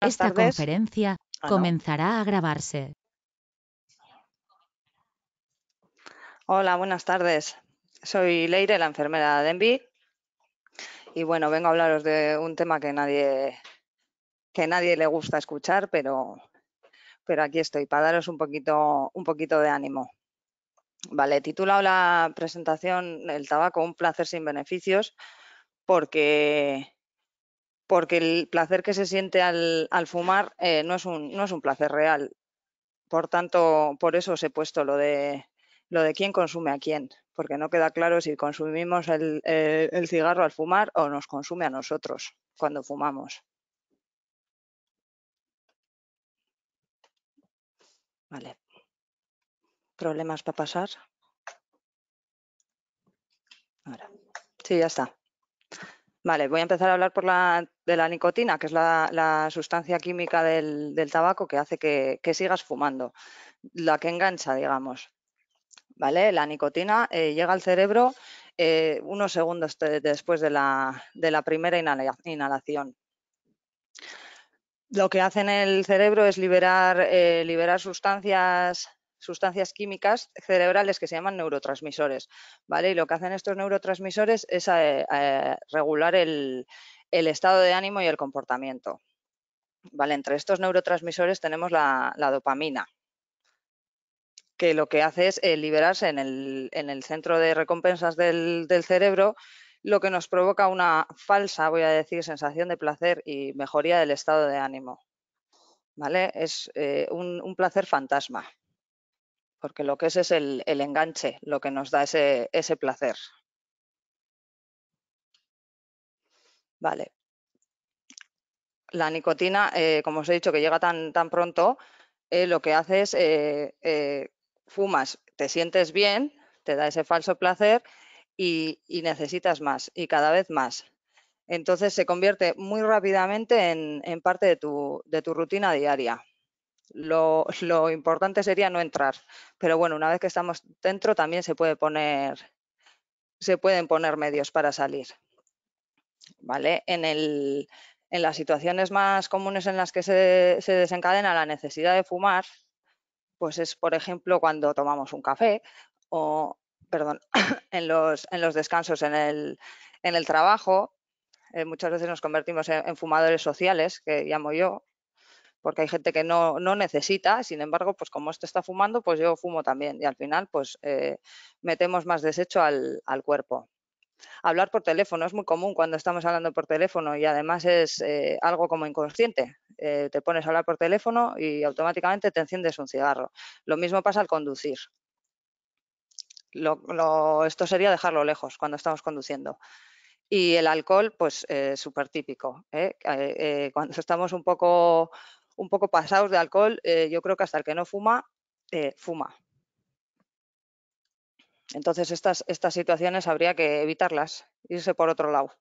Esta conferencia ah, comenzará a grabarse. Hola, buenas tardes. Soy Leire, la enfermera de ENVI. Y bueno, vengo a hablaros de un tema que nadie, que nadie le gusta escuchar, pero, pero aquí estoy para daros un poquito, un poquito de ánimo. Vale, titulado la presentación El tabaco, un placer sin beneficios, porque porque el placer que se siente al, fumar eh, no, es un, placer real. Por tanto, por eso os he puesto lo de, lo de quién consume a quién, porque no queda claro si consumimos el, eh, cigarro al fumar o nos consume a nosotros cuando fumamos. Vale. ¿Problemas para pasar? Ahora. Sí, ya está. Vale, voy a empezar a hablar por de la nicotina, que es la, sustancia química del, tabaco que hace que, sigas fumando, la que engancha, digamos. ¿Vale? La nicotina eh, llega al cerebro eh, unos segundos después de la, primera inhalación. Lo que hace en el cerebro es liberar, eh, liberar sustancias sustancias químicas cerebrales que se llaman neurotransmisores, ¿vale? Y lo que hacen estos neurotransmisores es eh, eh, regular el, estado de ánimo y el comportamiento, ¿vale? Entre estos neurotransmisores tenemos la, dopamina, que lo que hace es eh, liberarse en el, centro de recompensas del, cerebro, lo que nos provoca una falsa, voy a decir, sensación de placer y mejoría del estado de ánimo, ¿vale? Es un, placer fantasma, porque lo que es es el, enganche, lo que nos da ese, placer. Vale. La nicotina, eh, como os he dicho, que llega tan, pronto, eh, lo que hace es eh, fumas, te sientes bien, te da ese falso placer y, necesitas más y cada vez más. Entonces se convierte muy rápidamente en, parte de tu rutina diaria. Lo, importante sería no entrar, pero bueno, una vez que estamos dentro también se, puede poner, se pueden poner medios para salir. ¿Vale? En, las situaciones más comunes en las que se, se desencadena la necesidad de fumar, pues es, por ejemplo, cuando tomamos un café o, perdón, en los, descansos en el, trabajo. Eh, muchas veces nos convertimos en, fumadores sociales, que llamo yo, porque hay gente que no, necesita, sin embargo, pues como este está fumando, pues yo fumo también y al final pues eh, metemos más desecho al, cuerpo. Hablar por teléfono es muy común cuando estamos hablando por teléfono y además es eh, algo como inconsciente. Eh, te pones a hablar por teléfono y automáticamente te enciendes un cigarro. Lo mismo pasa al conducir. esto sería dejarlo lejos cuando estamos conduciendo. Y el alcohol, pues súper típico. cuando estamos un poco un poco pasados de alcohol, eh, yo creo que hasta el que no fuma, eh, fuma. Entonces estas, estas situaciones habría que evitarlas, irse por otro lado,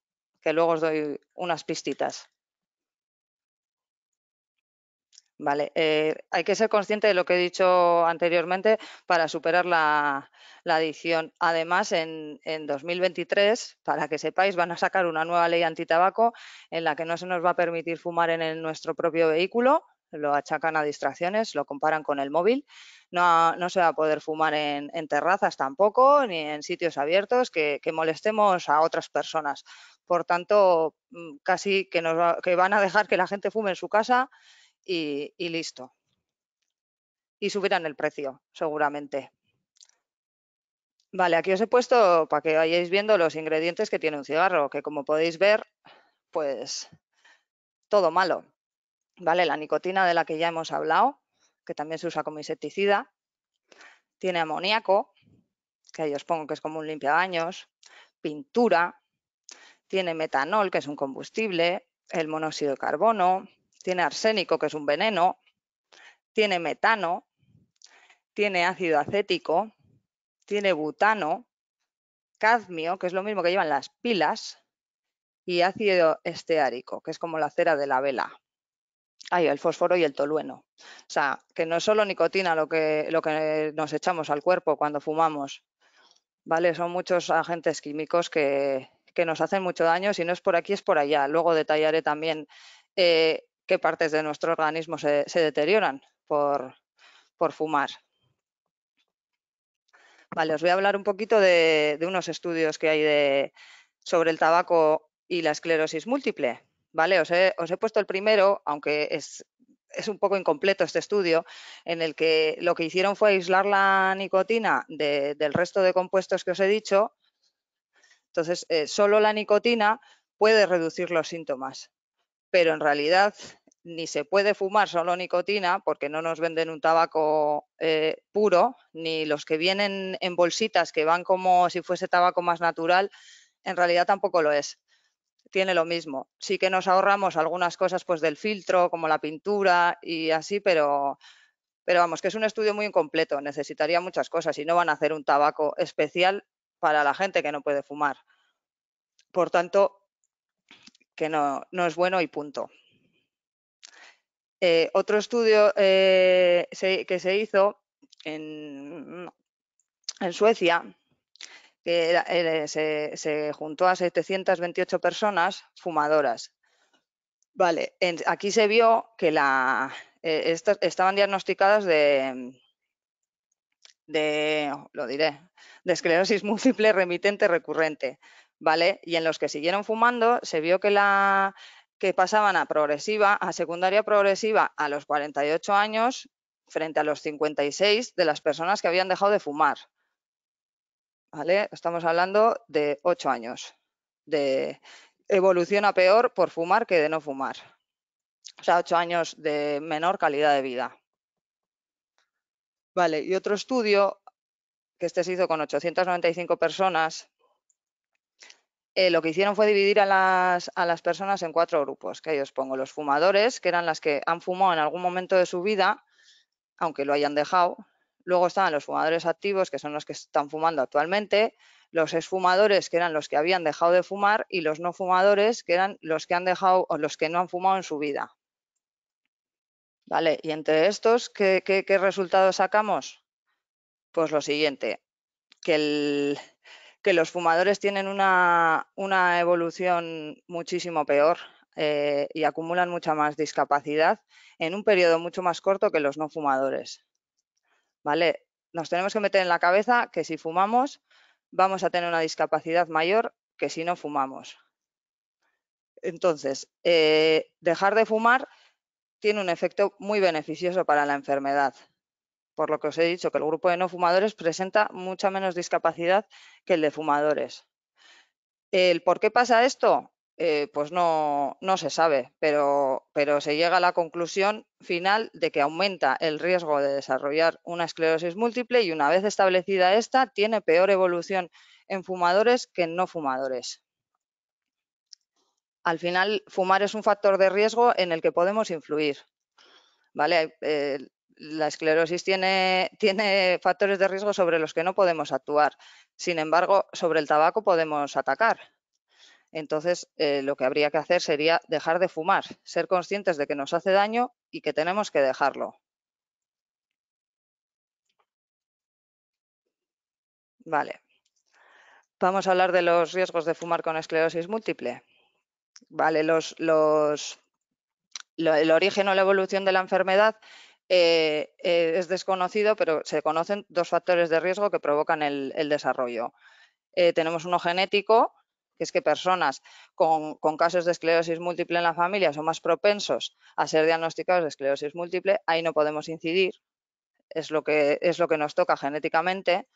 que luego os doy unas pistitas. Vale, eh, hay que ser consciente de lo que he dicho anteriormente para superar la, adicción. Además, en, 2023, para que sepáis, van a sacar una nueva ley antitabaco en la que no se nos va a permitir fumar en nuestro propio vehículo, lo achacan a distracciones, lo comparan con el móvil. No, se va a poder fumar en, terrazas tampoco, ni en sitios abiertos que, molestemos a otras personas. Por tanto, mm, casi que, que van a dejar que la gente fume en su casa y, listo. Y subirán el precio, seguramente. Vale, aquí os he puesto para que vayáis viendo los ingredientes que tiene un cigarro, que como podéis ver, pues todo malo. Vale, la nicotina de la que ya hemos hablado, que también se usa como insecticida, tiene amoníaco, que yo os pongo que es como un limpiabaños, pintura, tiene metanol, que es un combustible, el monóxido de carbono, tiene arsénico, que es un veneno, tiene metano, tiene ácido acético, tiene butano, cadmio, que es lo mismo que llevan las pilas, y ácido esteárico, que es como la cera de la vela. Hay el fósforo y el tolueno. O sea, que no es solo nicotina lo que, lo que nos echamos al cuerpo cuando fumamos, ¿vale? Son muchos agentes químicos que, nos hacen mucho daño. Si no es por aquí, es por allá. Luego detallaré también eh, qué partes de nuestro organismo se, deterioran por, fumar. Vale, os voy a hablar un poquito de, unos estudios que hay sobre el tabaco y la esclerosis múltiple. Vale, os he, puesto el primero, aunque es, un poco incompleto este estudio, en el que lo que hicieron fue aislar la nicotina del resto de compuestos que os he dicho. Entonces, eh, solo la nicotina puede reducir los síntomas pero en realidad ni se puede fumar solo nicotina porque no nos venden un tabaco eh, puro, ni los que vienen en bolsitas que van como si fuese tabaco más natural, en realidad tampoco lo es. Tiene lo mismo. Sí que nos ahorramos algunas cosas pues del filtro, como la pintura y así, pero, pero vamos, que es un estudio muy incompleto, necesitaría muchas cosas y no van a hacer un tabaco especial para la gente que no puede fumar. Por tanto, que no, no es bueno y punto. Eh, otro estudio eh, que se hizo en, Suecia, que eh, se, juntó a 728 personas fumadoras. Vale, aquí se vio que la, estaban diagnosticadas de, de, lo diré, de esclerosis múltiple remitente recurrente. ¿vale? Y en los que siguieron fumando se vio que que pasaban a progresiva, a secundaria progresiva a los 48 años frente a los 56 de las personas que habían dejado de fumar. ¿Vale? Estamos hablando de 8 años de evolución a peor por fumar que de no fumar. O sea, 8 años de menor calidad de vida. Vale, y otro estudio, que este se hizo con 895 personas, eh, lo que hicieron fue dividir a las, personas en cuatro grupos, que ahí os pongo. Los fumadores, que eran las que han fumado en algún momento de su vida, aunque lo hayan dejado. Luego estaban los fumadores activos, que son los que están fumando actualmente. Los exfumadores, que eran los que habían dejado de fumar. Y los no fumadores, que eran los que han dejado o los que no han fumado en su vida. ¿Vale? Y entre estos, ¿qué, qué, qué resultados sacamos? Pues lo siguiente, que el, que los fumadores tienen una, evolución muchísimo peor eh, y acumulan mucha más discapacidad en un periodo mucho más corto que los no fumadores. ¿Vale? Nos tenemos que meter en la cabeza que si fumamos vamos a tener una discapacidad mayor que si no fumamos. Entonces, eh, dejar de fumar tiene un efecto muy beneficioso para la enfermedad por lo que os he dicho, que el grupo de no fumadores presenta mucha menos discapacidad que el de fumadores. ¿El por qué pasa esto? Eh, pues no, se sabe, pero, pero se llega a la conclusión final de que aumenta el riesgo de desarrollar una esclerosis múltiple y una vez establecida esta, tiene peor evolución en fumadores que en no fumadores. Al final, fumar es un factor de riesgo en el que podemos influir. ¿vale? Eh, la esclerosis tiene, factores de riesgo sobre los que no podemos actuar. Sin embargo, sobre el tabaco podemos atacar. Entonces, eh, lo que habría que hacer sería dejar de fumar, ser conscientes de que nos hace daño y que tenemos que dejarlo. Vale. Vamos a hablar de los riesgos de fumar con esclerosis múltiple. Vale, el origen o la evolución de la enfermedad eh, eh, es desconocido, pero se conocen dos factores de riesgo que provocan el, desarrollo. Eh, tenemos uno genético, que es que personas con, casos de esclerosis múltiple en la familia son más propensos a ser diagnosticados de esclerosis múltiple, ahí no podemos incidir, es lo que, es lo que nos toca genéticamente.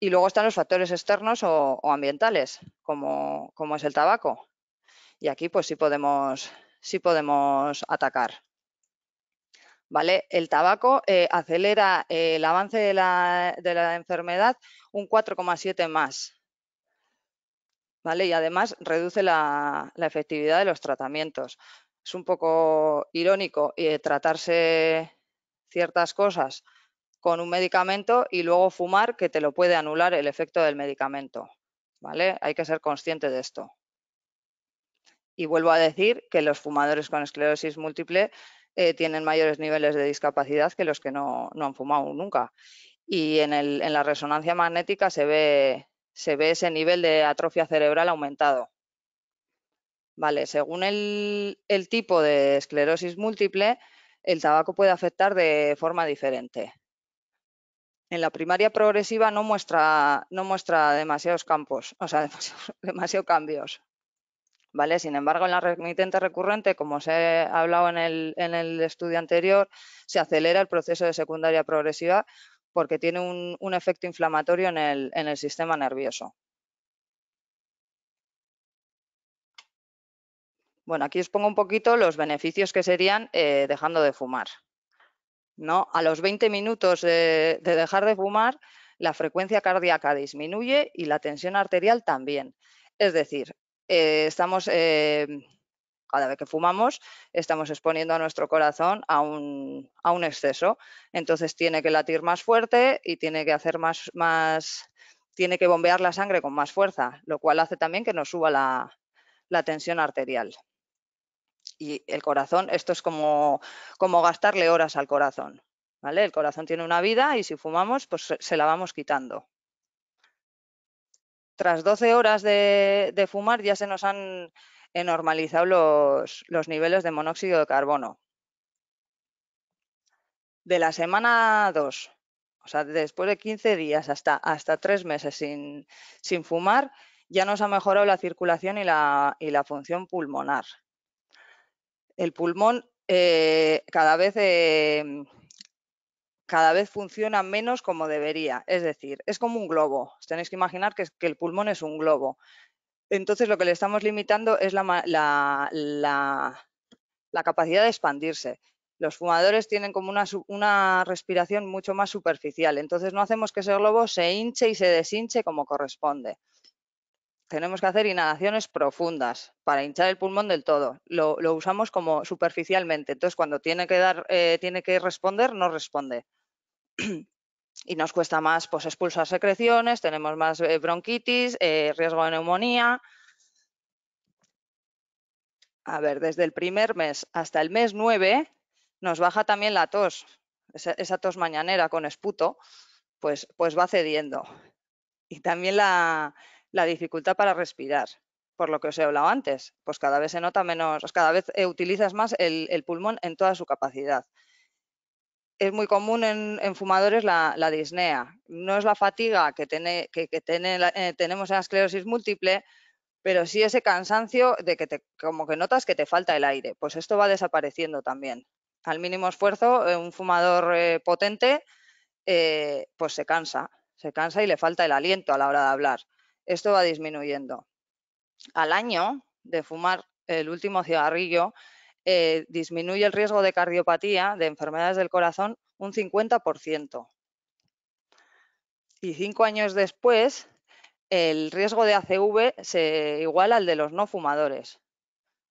Y luego están los factores externos o, ambientales, como, es el tabaco. Y aquí pues sí podemos, sí podemos atacar. El tabaco eh, acelera eh, el avance de la, enfermedad un 4,7 más, ¿vale? Y además reduce la, efectividad de los tratamientos. Es un poco irónico eh, tratarse ciertas cosas con un medicamento y luego fumar que te lo puede anular el efecto del medicamento, ¿vale? Hay que ser consciente de esto. Y vuelvo a decir que los fumadores con esclerosis múltiple eh, tienen mayores niveles de discapacidad que los que no, han fumado nunca. Y en, la resonancia magnética se ve, se ve ese nivel de atrofia cerebral aumentado. Vale, según el, tipo de esclerosis múltiple, el tabaco puede afectar de forma diferente. En la primaria progresiva no muestra, no muestra demasiados campos, o sea, cambios. Sin embargo, en la remitente recurrente, como se ha hablado en el, estudio anterior, se acelera el proceso de secundaria progresiva porque tiene un, efecto inflamatorio en el, sistema nervioso. Bueno, aquí os pongo un poquito los beneficios que serían eh, dejando de fumar. ¿no? A los 20 minutos de, de, dejar de fumar, la frecuencia cardíaca disminuye y la tensión arterial también. Es decir, eh, estamos, eh, cada vez que fumamos, estamos exponiendo a nuestro corazón a un, exceso. Entonces tiene que latir más fuerte y tiene que hacer más, tiene que bombear la sangre con más fuerza, lo cual hace también que nos suba la, la tensión arterial. Y el corazón, esto es como, como gastarle horas al corazón. ¿Vale? El corazón tiene una vida y si fumamos, pues se la vamos quitando tras 12 horas de, fumar ya se nos han eh, normalizado los, niveles de monóxido de carbono. De la semana 2, o sea, después de 15 días hasta, hasta 3 meses sin, fumar, ya nos ha mejorado la circulación y la, función pulmonar. El pulmón eh, cada vez eh, cada vez funciona menos como debería. Es decir, es como un globo. tenéis que imaginar que, el pulmón es un globo. Entonces lo que le estamos limitando es la, capacidad de expandirse. Los fumadores tienen como una, una, respiración mucho más superficial, entonces no hacemos que ese globo se hinche y se deshinche como corresponde tenemos que hacer inhalaciones profundas para hinchar el pulmón del todo. Lo, usamos como superficialmente. Entonces, cuando tiene que dar, eh, tiene que responder, no responde. y nos cuesta más pues, expulsar secreciones, tenemos más eh, bronquitis, eh, riesgo de neumonía. A ver, desde el primer mes hasta el mes 9 nos baja también la tos, esa, tos mañanera con esputo, pues, pues va cediendo. Y también la, la dificultad para respirar, por lo que os he hablado antes, pues cada vez se nota menos, cada vez eh, utilizas más el, pulmón en toda su capacidad. Es muy común en, fumadores la, disnea. No es la fatiga que, eh, tenemos en la esclerosis múltiple, pero sí ese cansancio de que como que notas que te falta el aire. Pues esto va desapareciendo también. Al mínimo esfuerzo, eh, un fumador potente, pues se cansa, se cansa y le falta el aliento a la hora de hablar esto va disminuyendo. Al año de fumar el último cigarrillo, eh, disminuye el riesgo de cardiopatía, de enfermedades del corazón, un 50%. Y cinco años después, el riesgo de ACV se iguala al de los no fumadores.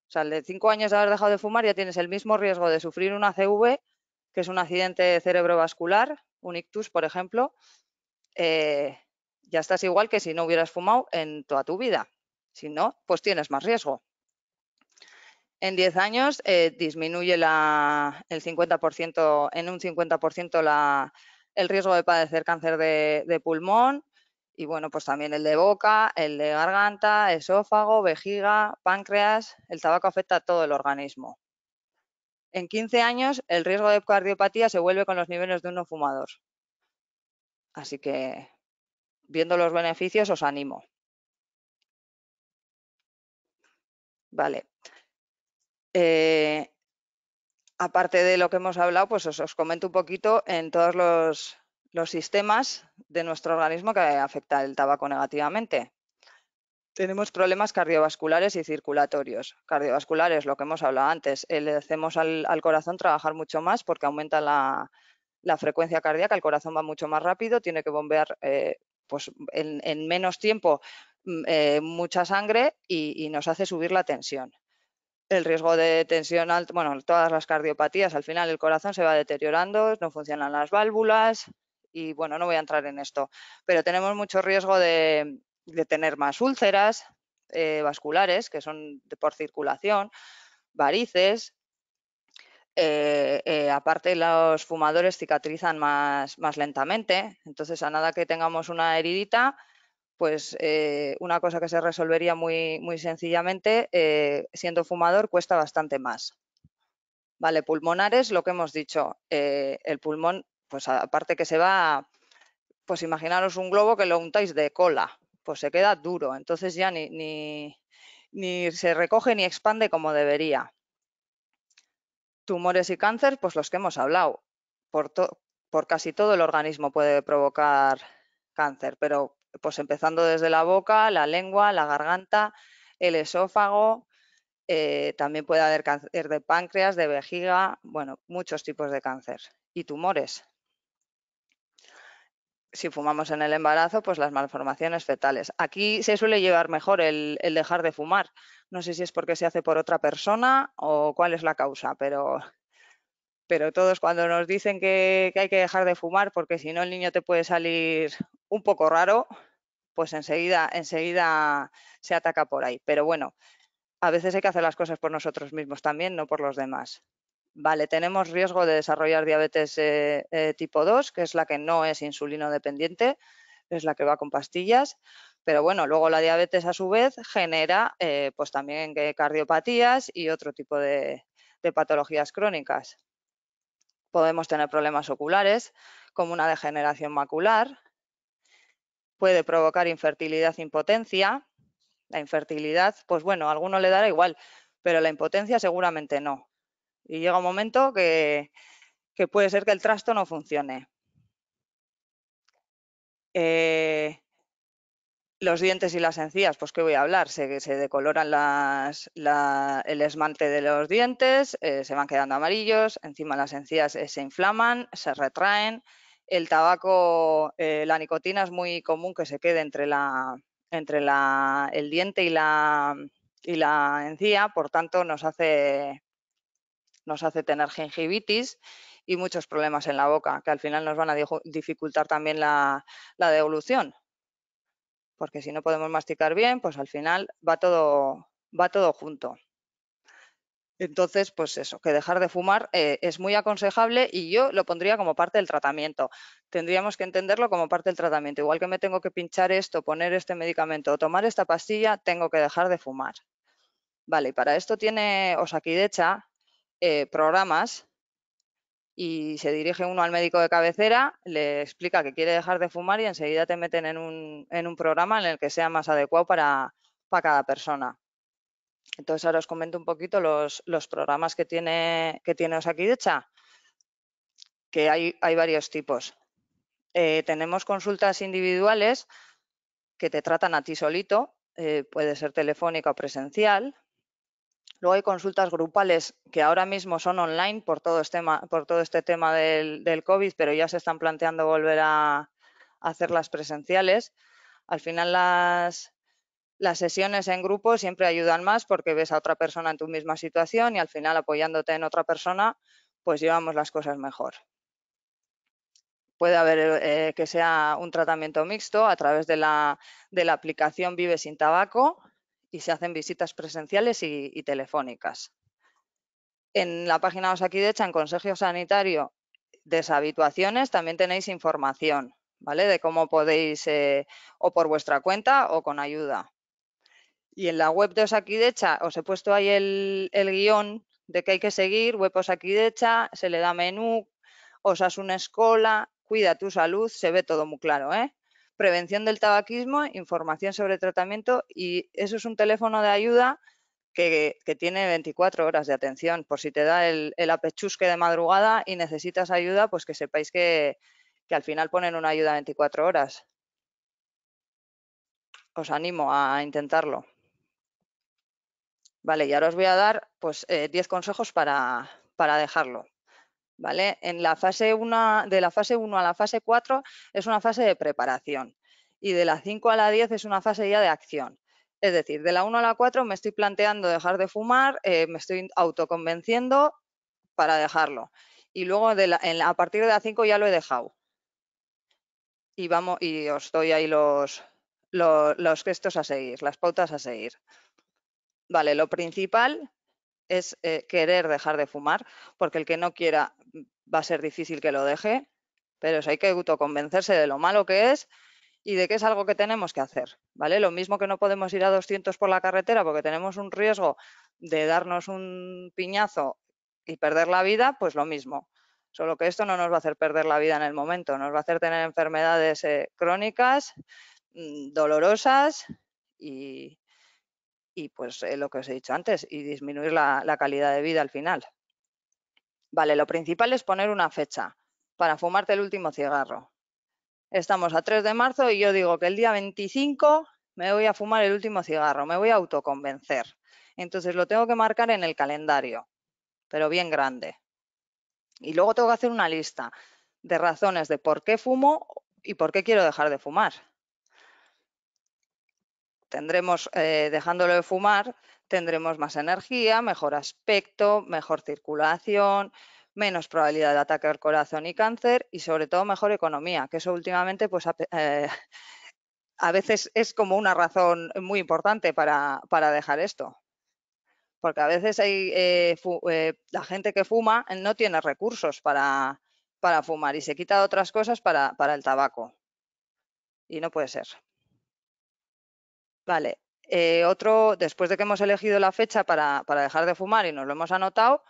O sea, el de cinco años de haber dejado de fumar ya tienes el mismo riesgo de sufrir un ACV, que es un accidente cerebrovascular, un ictus, por ejemplo, eh, ya estás igual que si no hubieras fumado en toda tu vida. Si no, pues tienes más riesgo. En 10 años eh, disminuye el 50%, en un 50% el riesgo de padecer cáncer de, pulmón y bueno, pues también el de boca, el de garganta, esófago, vejiga, páncreas, el tabaco afecta a todo el organismo. En 15 años el riesgo de cardiopatía se vuelve con los niveles de un fumador. Así que viendo los beneficios os animo. Vale. Eh, aparte de lo que hemos hablado, pues os, comento un poquito en todos los, sistemas de nuestro organismo que afecta el tabaco negativamente. Tenemos problemas cardiovasculares y circulatorios. Cardiovasculares, lo que hemos hablado antes, eh, le hacemos al, corazón trabajar mucho más porque aumenta la, frecuencia cardíaca, el corazón va mucho más rápido, tiene que bombear eh, pues en, menos tiempo mm, eh, mucha sangre y, nos hace subir la tensión. El riesgo de tensión, alta, bueno, todas las cardiopatías, al final el corazón se va deteriorando, no funcionan las válvulas y bueno, no voy a entrar en esto, pero tenemos mucho riesgo de, tener más úlceras eh, vasculares, que son por circulación, varices, eh, eh, aparte los fumadores cicatrizan más, más, lentamente, entonces a nada que tengamos una heridita, pues eh, una cosa que se resolvería muy, muy sencillamente, siendo fumador cuesta bastante más. Vale, pulmonares, lo que hemos dicho, el pulmón, pues aparte que se va, pues imaginaros un globo que lo untáis de cola, pues se queda duro, entonces ya ni, ni, ni se recoge ni expande como debería. Tumores y cáncer, pues los que hemos hablado. Por, casi todo el organismo puede provocar cáncer, pero pues empezando desde la boca, la lengua, la garganta, el esófago, eh, también puede haber cáncer de páncreas, de vejiga, bueno, muchos tipos de cáncer y tumores si fumamos en el embarazo, pues las malformaciones fetales. Aquí se suele llevar mejor el, dejar de fumar. No sé si es porque se hace por otra persona o cuál es la causa, pero, pero todos cuando nos dicen que, hay que dejar de fumar porque si no el niño te puede salir un poco raro, pues enseguida, enseguida se ataca por ahí. Pero bueno, a veces hay que hacer las cosas por nosotros mismos también, no por los demás. Vale, tenemos riesgo de desarrollar diabetes eh, eh, tipo 2, que es la que no es insulino dependiente, es la que va con pastillas. Pero bueno, luego la diabetes a su vez genera eh, pues también cardiopatías y otro tipo de, de patologías crónicas. Podemos tener problemas oculares, como una degeneración macular. Puede provocar infertilidad, impotencia. La infertilidad, pues bueno, a alguno le dará igual, pero la impotencia seguramente no y llega un momento que, puede ser que el trasto no funcione. Eh, los dientes y las encías, pues qué voy a hablar, se, se decoloran el esmalte de los dientes, eh, se van quedando amarillos, encima las encías eh, se inflaman, se retraen, el tabaco, la nicotina es muy común que se quede entre, el diente y la, y la encía, por tanto nos hace nos hace tener gingivitis y muchos problemas en la boca, que al final nos van a dificultar también la, devolución. Porque si no podemos masticar bien, pues al final va todo, va todo junto. Entonces, pues eso, que dejar de fumar eh, es muy aconsejable y yo lo pondría como parte del tratamiento. Tendríamos que entenderlo como parte del tratamiento. Igual que me tengo que pinchar esto, poner este medicamento o tomar esta pastilla, tengo que dejar de fumar. Vale, y para esto tiene hecha eh, programas y se dirige uno al médico de cabecera, le explica que quiere dejar de fumar y enseguida te meten en un, en un programa en el que sea más adecuado para, cada persona. Entonces, ahora os comento un poquito los, programas que tiene, que tiene que hay, varios tipos. Eh, tenemos consultas individuales que te tratan a ti solito, eh, puede ser telefónica o presencial. Luego hay consultas grupales que ahora mismo son online por todo este, este tema del, COVID, pero ya se están planteando volver a, hacer hacerlas presenciales. Al final las, sesiones en grupo siempre ayudan más porque ves a otra persona en tu misma situación y al final apoyándote en otra persona, pues llevamos las cosas mejor. Puede haber eh, que sea un tratamiento mixto a través de la aplicación Vive sin Tabaco, y se hacen visitas presenciales y, telefónicas. En la página os aquí en Consejo Sanitario, deshabituaciones, también tenéis información, ¿vale? De cómo podéis, eh, o por vuestra cuenta o con ayuda. Y en la web de Osaquidecha, os he puesto ahí el, guión de que hay que seguir, web Osaquidecha, se le da menú, una Escola, cuida tu salud, se ve todo muy claro, ¿eh? prevención del tabaquismo, información sobre tratamiento y eso es un teléfono de ayuda que, tiene 24 horas de atención. Por si te da el, apechusque de madrugada y necesitas ayuda, pues que sepáis que, al final ponen una ayuda 24 horas. Os animo a intentarlo. Vale, y ahora os voy a dar pues 10 eh, consejos para dejarlo. En la fase de la fase 1 a la fase 4 es una fase de preparación y de la 5 a la 10 es una fase ya de acción. Es decir, de la 1 a la 4 me estoy planteando dejar de fumar, eh, me estoy autoconvenciendo para dejarlo. Y luego de a partir de la 5 ya lo he dejado. Y, vamos, y os doy ahí los, los, gestos a seguir, las pautas a seguir. Vale, lo principal es eh, querer dejar de fumar, porque el que no quiera mm, va a ser difícil que lo deje, pero hay que autoconvencerse de lo malo que es y de que es algo que tenemos que hacer, ¿vale? Lo mismo que no podemos ir a 200 por la carretera porque tenemos un riesgo de darnos un piñazo y perder la vida, pues lo mismo. Solo que esto no nos va a hacer perder la vida en el momento, nos va a hacer tener enfermedades eh, crónicas, mm, dolorosas y, y pues eh, lo que os he dicho antes, y disminuir la, la calidad de vida al final. Vale, lo principal es poner una fecha para fumarte el último cigarro. Estamos a 3 de marzo y yo digo que el día 25 me voy a fumar el último cigarro, me voy a autoconvencer. Entonces lo tengo que marcar en el calendario, pero bien grande. Y luego tengo que hacer una lista de razones de por qué fumo y por qué quiero dejar de fumar tendremos, eh, dejándolo de fumar, tendremos más energía, mejor aspecto, mejor circulación, menos probabilidad de ataque al corazón y cáncer y sobre todo mejor economía, que eso últimamente pues a, eh, veces es como una razón muy importante para, dejar esto. Porque a veces hay, eh, la gente que fuma no tiene recursos para, fumar y se quita otras cosas para el tabaco. Y no puede ser. Vale, eh, otro, después de que hemos elegido la fecha para, dejar de fumar y nos lo hemos anotado,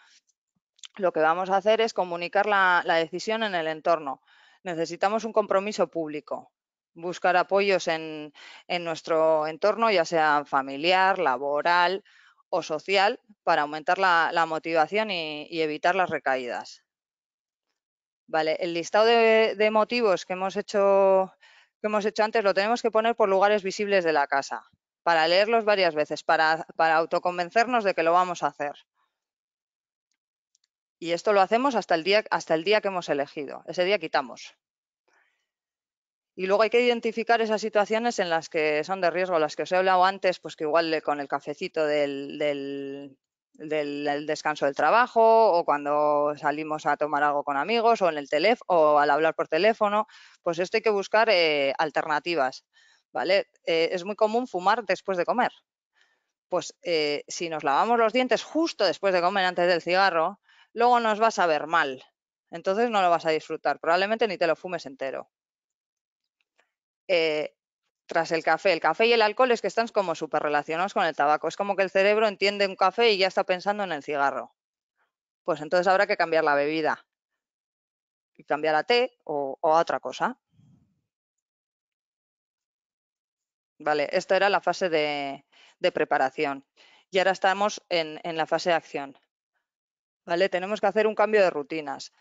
lo que vamos a hacer es comunicar la, decisión en el entorno. Necesitamos un compromiso público, buscar apoyos en, nuestro entorno, ya sea familiar, laboral o social, para aumentar la, motivación y, evitar las recaídas. Vale, el listado de, de motivos que hemos hecho que hemos hecho antes lo tenemos que poner por lugares visibles de la casa, para leerlos varias veces, para, autoconvencernos de que lo vamos a hacer. Y esto lo hacemos hasta el, día, hasta el día que hemos elegido. Ese día quitamos. Y luego hay que identificar esas situaciones en las que son de riesgo, las que os he hablado antes, pues que igual con el cafecito del, del, descanso del trabajo o cuando salimos a tomar algo con amigos o en el teléfono o al hablar por teléfono, pues esto hay que buscar eh, alternativas, ¿vale? Eh, es muy común fumar después de comer. Pues eh, si nos lavamos los dientes justo después de comer antes del cigarro, luego nos vas a ver mal. Entonces no lo vas a disfrutar, probablemente ni te lo fumes entero tras el café. El café y el alcohol es que están como súper relacionados con el tabaco. Es como que el cerebro entiende un café y ya está pensando en el cigarro. Pues entonces habrá que cambiar la bebida y cambiar a té o, a otra cosa. Vale, esta era la fase de, preparación y ahora estamos en, en, la fase de acción. ¿Vale? Tenemos que hacer un cambio de rutinas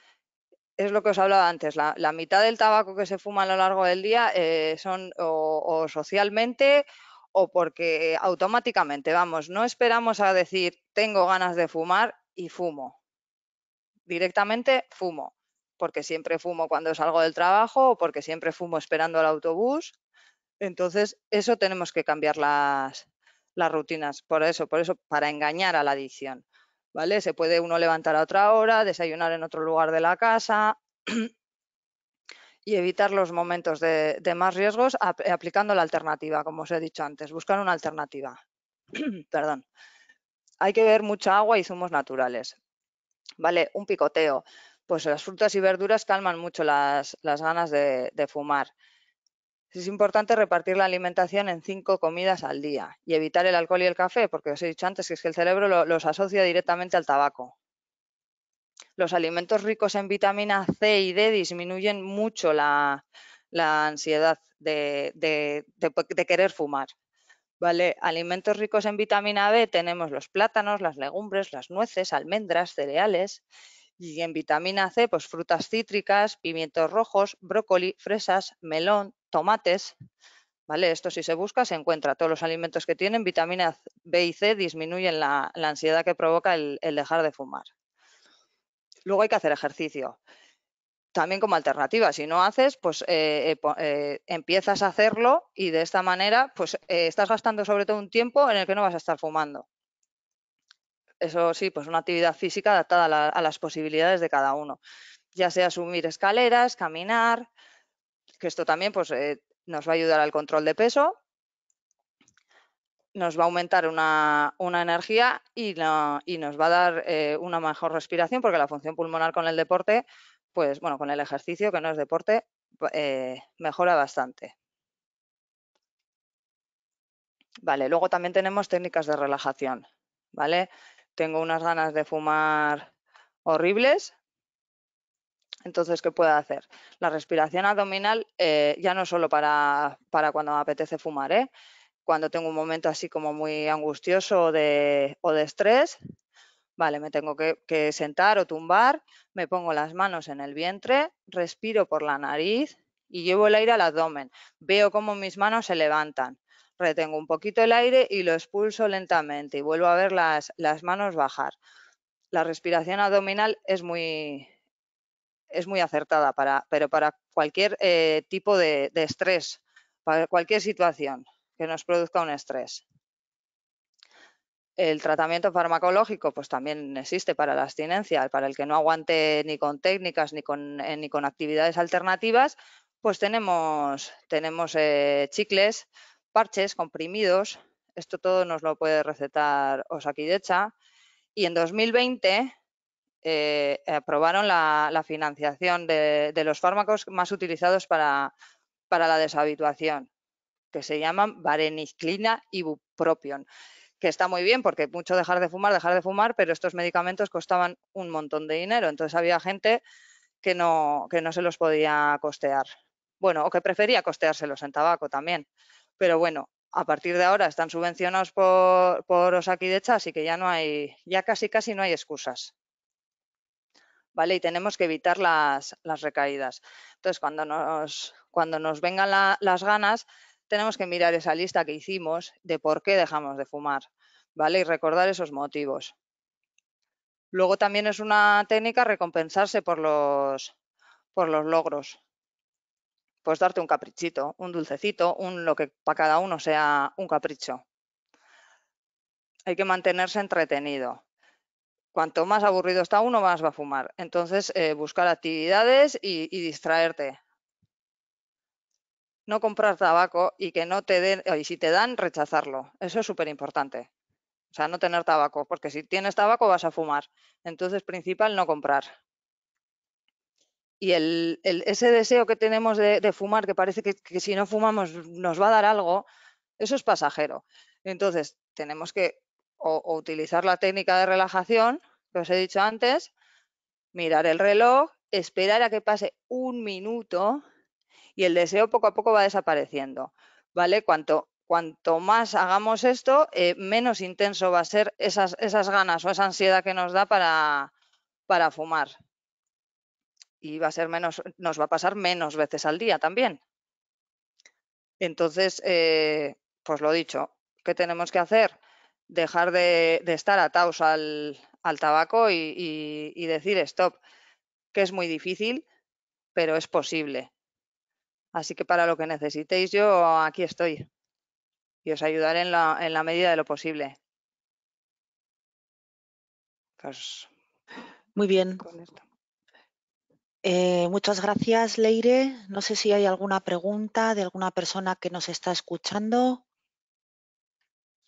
es lo que os hablaba antes, la, mitad del tabaco que se fuma a lo largo del día eh, son o, socialmente o porque automáticamente, vamos, no esperamos a decir tengo ganas de fumar y fumo. Directamente fumo, porque siempre fumo cuando salgo del trabajo o porque siempre fumo esperando al autobús. Entonces, eso tenemos que cambiar las, las rutinas, por eso, por eso, para engañar a la adicción. ¿vale? Se puede uno levantar a otra hora, desayunar en otro lugar de la casa y evitar los momentos de, más riesgos aplicando la alternativa, como os he dicho antes, buscar una alternativa. Perdón. Hay que beber mucha agua y zumos naturales. ¿Vale? Un picoteo. Pues las frutas y verduras calman mucho las, ganas de fumar. Es importante repartir la alimentación en cinco comidas al día y evitar el alcohol y el café, porque os he dicho antes que es que el cerebro los asocia directamente al tabaco. Los alimentos ricos en vitamina C y D disminuyen mucho la, ansiedad de, querer fumar. ¿vale? Alimentos ricos en vitamina B tenemos los plátanos, las legumbres, las nueces, almendras, cereales y en vitamina C, pues frutas cítricas, pimientos rojos, brócoli, fresas, melón, tomates. ¿Vale? Esto si se busca se encuentra. Todos los alimentos que tienen vitamina B y C disminuyen la, ansiedad que provoca el, dejar de fumar. Luego hay que hacer ejercicio también como alternativa. Si no haces, pues eh, eh, eh, empiezas a hacerlo y de esta manera, pues estás gastando sobre todo un tiempo en el que no vas a estar fumando. Eso sí, pues una actividad física adaptada a, las posibilidades de cada uno, ya sea subir escaleras, caminar, que esto también pues, eh, nos va a ayudar al control de peso, nos va a aumentar una, energía y, nos va a dar eh, una mejor respiración porque la función pulmonar con el deporte, pues bueno, con el ejercicio que no es deporte, pues, eh, mejora bastante. Vale, luego también tenemos técnicas de relajación, ¿vale? tengo unas ganas de fumar horribles. Entonces, ¿qué puedo hacer? La respiración abdominal, eh, ya no solo para, cuando me apetece fumar, ¿eh? cuando tengo un momento así como muy angustioso o de estrés, vale, me tengo que, que sentar o tumbar, me pongo las manos en el vientre, respiro por la nariz y llevo el aire al abdomen. Veo cómo mis manos se levantan retengo un poquito el aire y lo expulso lentamente y vuelvo a ver las, manos bajar. La respiración abdominal es muy, es muy acertada, para, pero para cualquier eh, tipo de, estrés, para cualquier situación que nos produzca un estrés. El tratamiento farmacológico pues también existe para la abstinencia, para el que no aguante ni con técnicas ni con, eh, actividades alternativas, pues tenemos, tenemos eh, chicles, parches, comprimidos, esto todo nos lo puede recetar Osakidecha. Y en 2020 eh, aprobaron la, financiación de, los fármacos más utilizados para, la deshabituación, que se llaman vareniclina y bupropion, que está muy bien porque mucho dejar de fumar, dejar de fumar, pero estos medicamentos costaban un montón de dinero, entonces había gente que no, que no se los podía costear. Bueno, o que prefería costeárselos en tabaco también, pero bueno, a partir de ahora están subvencionados por, por Osaki de así que ya no hay, ya casi casi no hay excusas. ¿Vale? Y tenemos que evitar las, recaídas. Entonces, cuando nos, cuando nos vengan las ganas, tenemos que mirar esa lista que hicimos de por qué dejamos de fumar, ¿vale? Y recordar esos motivos. Luego también es una técnica recompensarse por los, por los logros, pues darte un caprichito, un dulcecito, un lo que para cada uno sea un capricho. Hay que mantenerse entretenido. Cuanto más aburrido está uno, más va a fumar. Entonces, eh, buscar actividades y, y, distraerte. No comprar tabaco y que no te den, y si te dan, rechazarlo. Eso es súper importante. O sea, no tener tabaco, porque si tienes tabaco vas a fumar. Entonces, principal, no comprar y ese deseo que tenemos de, fumar, que parece que, si no fumamos nos va a dar algo, eso es pasajero. Entonces, tenemos que utilizar la técnica de relajación que os he dicho antes, mirar el reloj, esperar a que pase un minuto y el deseo poco a poco va desapareciendo. ¿Vale? Cuanto, cuanto más hagamos esto, eh, menos intenso va a ser esas, ganas o esa ansiedad que nos da para fumar y va a ser menos, nos va a pasar menos veces al día también. Entonces, eh, pues lo dicho, ¿qué tenemos que hacer? Dejar de, estar atados al, al tabaco y, decir stop, que es muy difícil, pero es posible. Así que para lo que necesitéis, yo aquí estoy y os ayudaré en la, en la medida de lo posible. Pues muy bien. Eh, muchas gracias, Leire. No sé si hay alguna pregunta de alguna persona que nos está escuchando.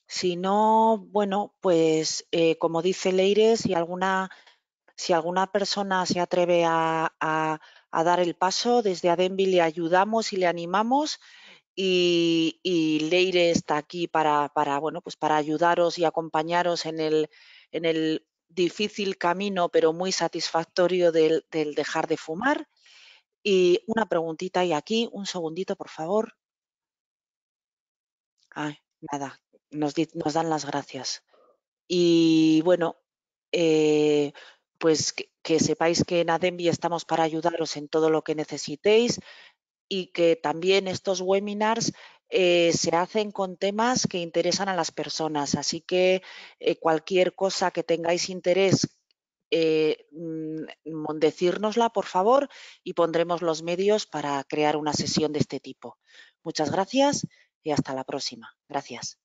Si no, bueno, pues eh, como dice Leire, si alguna, si alguna persona se atreve a, dar el paso, desde ADENVI le ayudamos y le animamos. Y, Leire está aquí para, bueno, pues para ayudaros y acompañaros en el, en el difícil camino, pero muy satisfactorio del, dejar de fumar. Y una preguntita y aquí, un segundito, por favor. nada, nos, nos dan las gracias. Y bueno, eh, pues que, que, sepáis que en Adembi estamos para ayudaros en todo lo que necesitéis y que también estos webinars eh, se hacen con temas que interesan a las personas. Así que eh, cualquier cosa que tengáis interés, eh, mm, decírnosla, por favor, y pondremos los medios para crear una sesión de este tipo. Muchas gracias y hasta la próxima. Gracias.